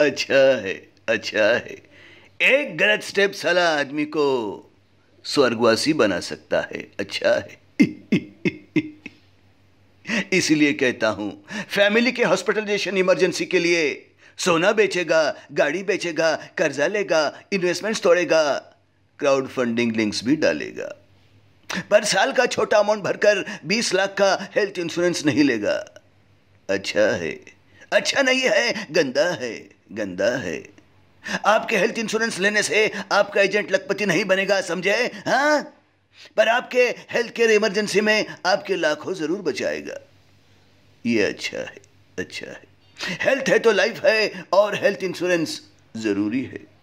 अच्छा है अच्छा है एक गलत स्टेप साला आदमी को स्वर्गवासी बना सकता है अच्छा है इसलिए कहता हूं फैमिली के हॉस्पिटलाइजेशन इमरजेंसी के लिए सोना बेचेगा गाड़ी बेचेगा कर्जा लेगा इन्वेस्टमेंट्स तोड़ेगा क्राउड फंडिंग लिंक्स भी डालेगा पर साल का छोटा अमाउंट भरकर 20 लाख का हेल्थ इंश्योरेंस नहीं लेगा अच्छा है अच्छा नहीं है गंदा है गंदा है आपके हेल्थ इंश्योरेंस लेने से आपका एजेंट लखपति नहीं बनेगा समझे हाँ पर आपके हेल्थ केयर इमरजेंसी में आपके लाखों जरूर बचाएगा यह अच्छा है अच्छा है हेल्थ है तो लाइफ है और हेल्थ इंश्योरेंस जरूरी है